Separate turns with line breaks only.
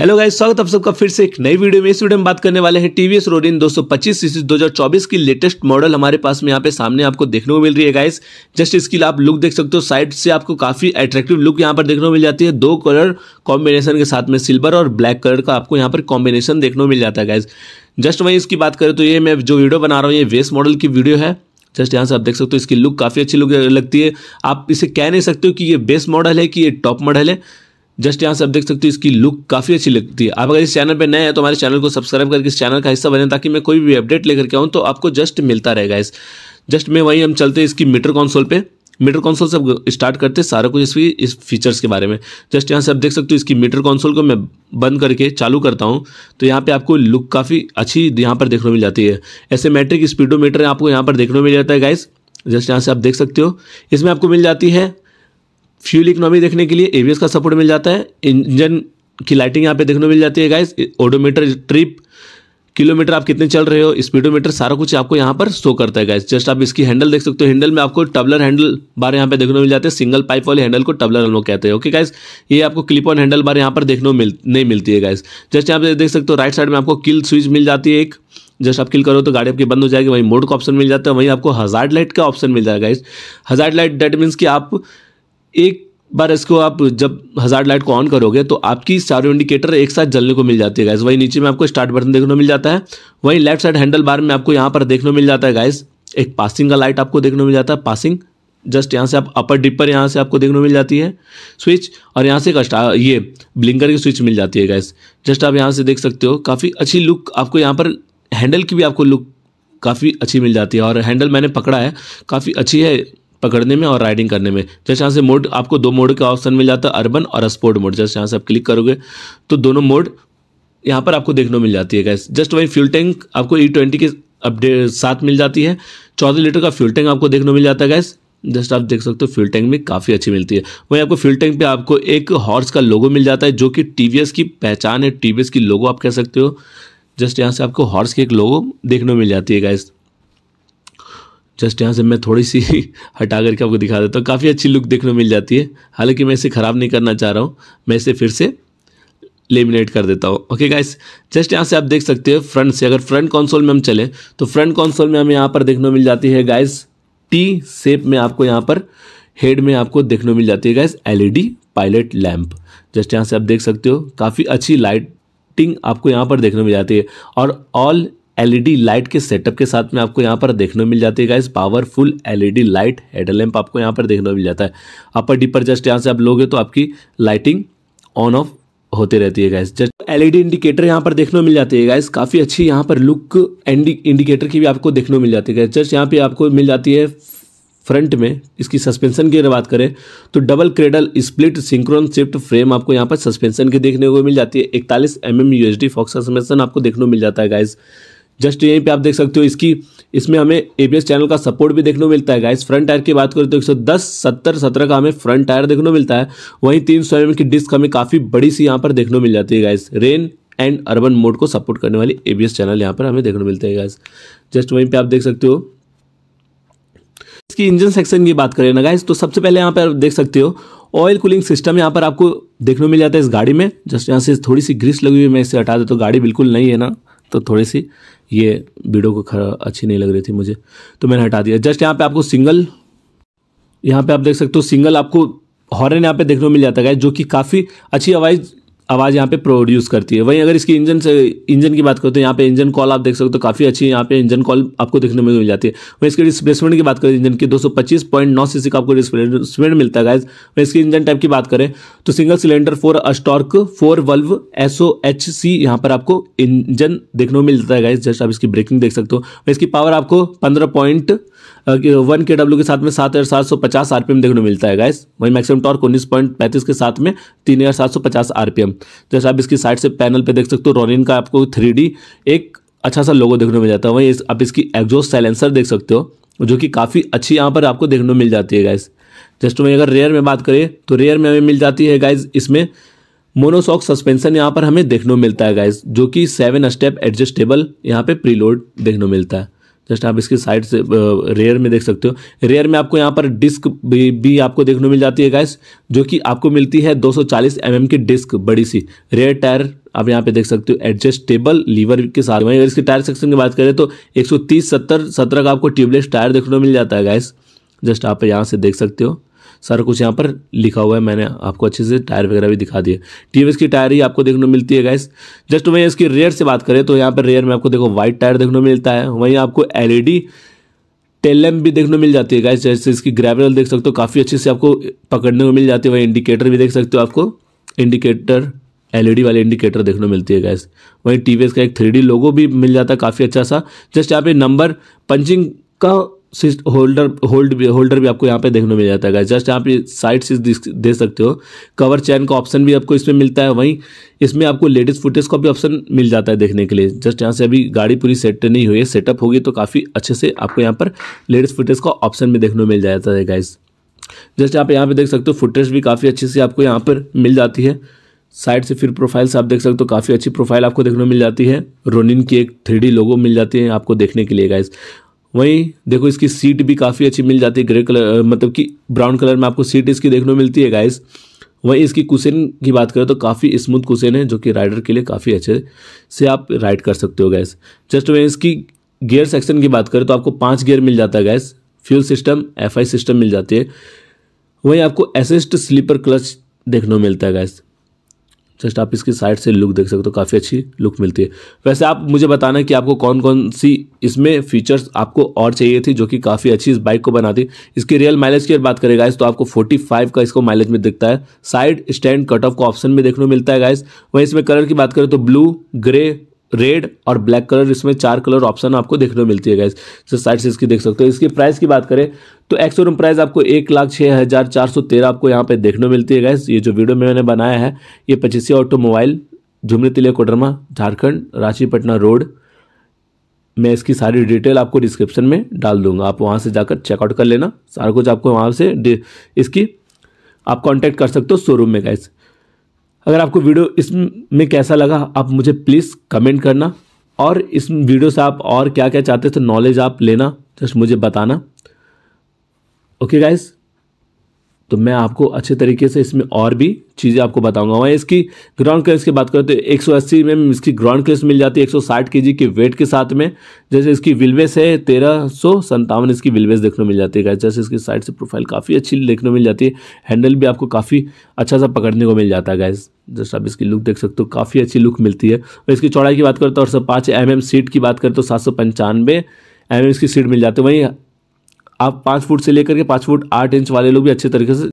hello guys स्वागत आप सबका फिर से एक नई वीडियो में इस वीडियो में बात करने वाले हैं टीवीएस रोडिन 225 सीसी 2024 की लेटेस्ट मॉडल हमारे पास में यहाँ पे सामने आपको देखने को मिल रही है गाइस जस्ट इसकी आप लुक देख सकते हो साइड से आपको काफी अट्रैक्टिव लुक यहाँ पर देखने को मिल जाती है दो कलर कॉम्बिनेशन के साथ में सिल्वर और ब्लैक कलर का आपको यहाँ पर कॉम्बिनेशन देखने को मिल जाता है गाइज जस्ट वहीं इसकी बात करें तो ये मैं जो वीडियो बना रहा हूँ ये वेस्ट मॉडल की वीडियो है जस्ट यहाँ से आप देख सकते हो इसकी लुक काफ़ी अच्छी लुक लगती है आप इसे कह नहीं सकते हो कि ये बेस्ट मॉडल है कि ये टॉप मॉडल है जस्ट यहाँ से आप देख सकते हो इसकी लुक काफ़ी अच्छी लगती है आप अगर इस चैनल पर नए हैं तो हमारे चैनल को सब्सक्राइब करके इस चैनल का हिस्सा बने ताकि मैं कोई भी अपडेट लेकर के आऊँ तो आपको जस्ट मिलता रहेगा इस जस्ट में वहीं हम चलते हैं इसकी मीटर कॉन्सोल पर मीटर कॉन्सोल से स्टार्ट करते हैं सारा कुछ इसकी इस फीचर्स के बारे में जस्ट यहाँ से आप देख सकते हो इसकी मीटर कॉन्सोल को मैं बंद करके चालू करता हूँ तो यहाँ पे आपको लुक काफ़ी अच्छी यहाँ पर देखने को मिल जाती है ऐसे मैट्रिक स्पीडोमीटर आपको यहाँ पर देखने को मिल जाता है गाइस जस्ट यहाँ से आप देख सकते हो इसमें आपको मिल जाती है फ्यूल इकोनॉमी देखने के लिए एवीएस का सपोर्ट मिल जाता है इंजन की लाइटिंग यहाँ पे देखने मिल जाती है गाइस ओडोमीटर ट्रिप किलोमीटर आप कितने चल रहे हो स्पीडोमीटर सारा कुछ आपको यहाँ पर शो करता है गाइस जस्ट आप इसकी हैंडल देख सकते हो हैंडल में आपको टबलर हैंडल बार यहाँ पे देखने को मिल जाते हैं सिंगल पाइप वाले हैंडल को टबलर हम लोग कहते हैं ओके गाइस ये आपको क्लिप ऑन हैंडल बार यहाँ पर देखने मिल नहीं मिलती है गाइस जस्ट यहाँ पे देख सकते हो राइट साइड में आपको किल स्विच मिल जाती है एक जस्ट आप किल करो तो गाड़ी आपकी बंद हो जाएगी वहीं मोड का ऑप्शन मिल जाता है वहीं आपको हजार लाइट का ऑप्शन मिल जाएगा इस हजार लाइट डेट मीन्स कि आप एक बार इसको आप जब हजार लाइट को ऑन करोगे तो आपकी चारों इंडिकेटर एक साथ जलने को मिल जाती है गाइस वहीं नीचे में आपको स्टार्ट बटन देखने को मिल जाता है वहीं लेफ्ट साइड हैंडल बार में आपको यहाँ पर देखने को मिल जाता है गाइस एक पासिंग का लाइट आपको देखने को मिल जाता है पासिंग जस्ट यहाँ से आप अपर डिपर यहाँ से आपको देखने को मिल जाती है स्विच और यहाँ से कस्टा ये ब्लिंकर की स्विच मिल जाती है गैस जस्ट आप यहाँ से देख सकते हो काफ़ी अच्छी लुक आपको यहाँ पर हैंडल की भी आपको लुक काफ़ी अच्छी मिल जाती है और हैंडल मैंने पकड़ा है काफ़ी अच्छी है पकड़ने में और राइडिंग करने में जैसे यहाँ से मोड आपको दो मोड का ऑप्शन मिल जाता है अर्बन और स्पोर्ट मोड जैसे यहाँ से आप क्लिक करोगे तो दोनों मोड यहाँ पर आपको देखने को मिल जाती है गैस जस्ट वही फ्यूल टैंक आपको ई e ट्वेंटी के अपडेट साथ मिल जाती है चौदह लीटर का फ्यूल टैंक आपको देखने मिल जाता है गैस जस्ट आप देख सकते हो फ्यूल टैंक में काफ़ी अच्छी मिलती है वहीं आपको फ्यूल टैंक पे आपको एक हॉर्स का लोगो मिल जाता है जो कि टीवीएस की पहचान है टीवीएस की लोगो आप कह सकते हो जस्ट यहाँ से आपको हॉर्स की एक लोगो देखने को मिल जाती है गैस जस्ट यहाँ से मैं थोड़ी सी हटा करके आपको दिखा देता हूँ काफ़ी अच्छी लुक देखने को मिल जाती है हालांकि मैं इसे ख़राब नहीं करना चाह रहा हूँ मैं इसे फिर से लेमिनेट कर देता हूँ ओके गाइस जस्ट यहाँ से आप देख सकते हो फ्रंट से अगर फ्रंट कॉन्सोल में हम चलें तो फ्रंट कॉन्सोल में हमें यहाँ पर देखने को मिल जाती है गाइस टी शेप में आपको यहाँ पर हेड में आपको देखने को मिल जाती है guys D pilot lamp just यहाँ से आप देख सकते हो काफ़ी अच्छी लाइटिंग आपको यहाँ पर देखने मिल जाती है और ऑल एलईडी लाइट e के सेटअप के साथ में आपको यहाँ पर देखने मिल जाती है guys powerful LED light headlamp आपको यहाँ पर देखने मिल जाता है अपर डिपर जस्ट यहाँ से आप लोगे तो आपकी लाइटिंग ऑन ऑफ होते रहती है गाइस जस्ट एलईडी इंडिकेटर यहाँ पर देखने मिल जाती है गाइस काफ़ी अच्छी यहाँ पर लुक इंडिकेटर की भी आपको देखने मिल जाती है जस्ट यहाँ पे आपको मिल जाती है फ्रंट में इसकी सस्पेंशन की अगर बात करें तो double cradle split synchro shift frame आपको यहाँ पर सस्पेंशन की देखने को मिल जाती है इकतालीस M M U H D fox suspension आपको देखने को मिल जाता है गाइज जस्ट यहीं पे आप देख सकते हो इसकी इसमें हमें एबीएस चैनल का सपोर्ट भी देखने को मिलता है गाइस फ्रंट टायर की बात करें तो 110 70 17 का हमें फ्रंट टायर देखने को मिलता है वहीं तीन सौ की डिस्क हमें काफ़ी बड़ी सी यहाँ पर देखने को मिल जाती है guys rain and urban mode को सपोर्ट करने वाली एबीएस चैनल यहाँ पर हमें देखने को मिलते हैं गाइस जस्ट वहीं पर आप देख सकते हो इसकी इंजन सेक्शन की बात करें ना गाइस तो सबसे पहले यहाँ पर देख सकते हो ऑयल कूलिंग सिस्टम यहाँ पर आपको देखने को मिल जाता है इस गाड़ी में जस्ट यहाँ से थोड़ी सी ग्रीस लगी हुई है मैं इसे हटा देता तो गाड़ी बिल्कुल नहीं है ना तो थोड़ी सी ये वीडियो को खरा अच्छी नहीं लग रही थी मुझे तो मैंने हटा दिया जस्ट यहाँ पे आपको सिंगल यहाँ पे आप देख सकते हो सिंगल आपको हॉर्न यहाँ पे देखने को मिल जाता है जो कि काफ़ी अच्छी आवाज़ आवाज़ यहाँ पे प्रोड्यूस करती है वहीं अगर इसकी इंजन से इंजन की बात करते हैं तो यहाँ पे इंजन कॉल आप देख सकते हो तो काफ़ी अच्छी यहाँ पे इंजन कॉल आपको देखने में मिल जाती है वहीं इसके डिस्प्लेसमेंट की बात करें इंजन की 225.9 पच्चीस का आपको डिस्प्लेसमेंट मिलता है गाइज वहीं इसकी इंजन टाइप की बात करें तो single cylinder four stroke four valve S O H C यहाँ पर आपको इंजन देखने को मिलता है गाइज जस्ट आप इसकी ब्रेकिंग देख सकते हो वहीं इसकी पावर आपको पंद्रह पॉइंट वन के डब्ल्यू के साथ में सात हज़ार सात सौ पचास आरपीएम देखने को मिलता है गाइस वहीं मैक्सिमम टॉर्क उन्नीस पॉइंट पैंतीस के साथ में तीन हज़ार सात सौ पचास आरपीएम तो जैसे आप इसकी साइड से पैनल पे देख सकते हो रोनिन का आपको थ्री एक अच्छा सा लोगो देखने को मिल जाता है वहीं आप इसकी एग्जॉस्ट साइलेंसर देख सकते हो जो कि काफ़ी अच्छी यहाँ पर आपको देखने को मिल जाती है गाइस जस्ट वहीं अगर रेयर में बात करें तो रेयर में हमें मिल जाती है गाइज इसमें मोनोसॉक सस्पेंशन यहाँ पर हमें देखने को मिलता है गाइज जो कि सेवन स्टेप एडजस्टेबल यहाँ पे प्रीलोड देखने को मिलता है जस्ट आप इसकी साइड से रेयर में देख सकते हो रेयर में आपको यहाँ पर डिस्क भी, भी आपको देखने मिल जाती है गैस जो कि आपको मिलती है 240 mm की डिस्क बड़ी सी रेयर टायर आप यहाँ पे देख सकते हो एडजस्टेबल लीवर के साथ वहीं इसके टायर सेक्शन की बात करें तो 130 70 सत्रह का आपको ट्यूबलेस टायर देखने को मिल जाता है गैस जस्ट आप यहाँ से देख सकते हो सारा कुछ यहाँ पर लिखा हुआ है मैंने आपको अच्छे से टायर वगैरह भी दिखा दिए टीवीएस की टायर ही आपको देखने को मिलती है गैस जस्ट वहीं इसकी रेयर से बात करें तो यहाँ पर रेयर में आपको देखो व्हाइट टायर देखने को मिलता है वहीं आपको एलईडी टेलम e भी देखने को मिल जाती है गैस जैसे इसकी ग्रेवल देख सकते हो काफ़ी अच्छे से आपको पकड़ने को मिल जाती है वहीं इंडिकेटर भी देख सकते हो आपको इंडिकेटर एलईडी e वाले इंडिकेटर देखने को मिलती है गैस वहीं टी का एक थ्री लोगो भी मिल जाता है काफ़ी अच्छा सा जस्ट यहाँ पे नंबर पंचिंग का सिस्ट होल्डर होल्ड भी होल्डर भी आपको यहाँ पे देखने मिल जाता है जस्ट आप पे साइड से दे सकते हो कवर चैन का ऑप्शन भी आपको इसमें मिलता है वहीं इसमें आपको लेडीज़ फुटेज का भी ऑप्शन मिल जाता है देखने के लिए जस्ट यहाँ से अभी गाड़ी पूरी सेट नहीं हुई है सेटअप होगी तो काफ़ी अच्छे से आपको यहाँ पर लेडीज़ फुटेज का ऑप्शन भी देखने मिल जाता है गाइज जस्ट आप यहाँ पर देख सकते हो फुटेज भी काफ़ी अच्छे से आपको यहाँ पर मिल जाती है साइड से फिर प्रोफाइल से आप देख सकते हो काफ़ी अच्छी प्रोफाइल आपको देखने मिल जाती है रोनिन की एक थ्री लोगो मिल जाती है आपको देखने के लिए गाइज़ वहीं देखो इसकी सीट भी काफ़ी अच्छी मिल जाती है ग्रे कलर मतलब कि ब्राउन कलर में आपको सीट इसकी देखने को मिलती है गाइस वहीं इसकी कुसेन की बात करें तो काफ़ी स्मूथ कुसेन है जो कि राइडर के लिए काफ़ी अच्छे से आप राइड कर सकते हो गैस जस्ट वहीं इसकी गियर सेक्शन की बात करें तो आपको पाँच गियर मिल जाता है gas fuel system F system मिल जाती है वहीं आपको एसिस्ट स्लीपर क्लच देखने को मिलता है गैस जस्ट आप इसकी साइड से लुक देख सकते हो काफ़ी अच्छी लुक मिलती है वैसे आप मुझे बताना कि आपको कौन कौन सी इसमें फीचर्स आपको और चाहिए थी जो कि काफ़ी अच्छी इस बाइक को बनाती इसकी रियल माइलेज की बात करें गाइस तो आपको 45 का इसको माइलेज में दिखता है साइड स्टैंड कट ऑफ का ऑप्शन में देखने को मिलता है गाइस वहीं इसमें कलर की बात करें तो ब्लू ग्रे रेड और ब्लैक कलर इसमें चार कलर ऑप्शन आपको देखने को मिलती है गैस तो साइड से इसकी देख सकते हो इसकी प्राइस की बात करें तो एक्स प्राइस आपको एक लाख छः हज़ार चार सौ तेरह आपको यहाँ पे देखने को मिलती है गैस ये जो वीडियो मैंने बनाया है ये पच्चीसी ऑटोमोबाइल झुमरी तिले कोडरमा झारखंड रांची पटना रोड मैं इसकी सारी डिटेल आपको डिस्क्रिप्शन में डाल दूंगा आप वहाँ से जाकर चेकआउट कर लेना सारा कुछ आपको वहाँ से इसकी आप कॉन्टैक्ट कर सकते हो शोरूम में गैस अगर आपको वीडियो इसमें कैसा लगा आप मुझे प्लीज़ कमेंट करना और इस वीडियो से आप और क्या क्या चाहते थे तो नॉलेज आप लेना जस्ट मुझे बताना ओके गाइज़ तो मैं आपको अच्छे तरीके से इसमें और भी चीज़ें आपको बताऊंगा वहीं इसकी ग्राउंड क्लियरेंस की बात करें तो 180 में इसकी ग्राउंड क्लियरेंस मिल जाती है 160 केजी के वेट के साथ में जैसे इसकी विलवेस है तेरह सौ संतावन इसकी विलवेस देखने मिल जाती है जैसे इसकी साइड से प्रोफाइल काफ़ी अच्छी देखने मिल जाती है हैंडल भी आपको काफ़ी अच्छा सा पकड़ने को मिल जाता है गैस जैसे आप इसकी लुक देख सकते हो काफ़ी अच्छी लुक मिलती है और इसकी चौड़ाई की बात करें तो और सौ पाँच एम सीट की बात करें तो सात सौ पंचानवे एम इसकी सीट मिल जाती है वहीं आप पाँच फुट से लेकर के पाँच फुट आठ इंच वाले लोग भी अच्छे तरीके से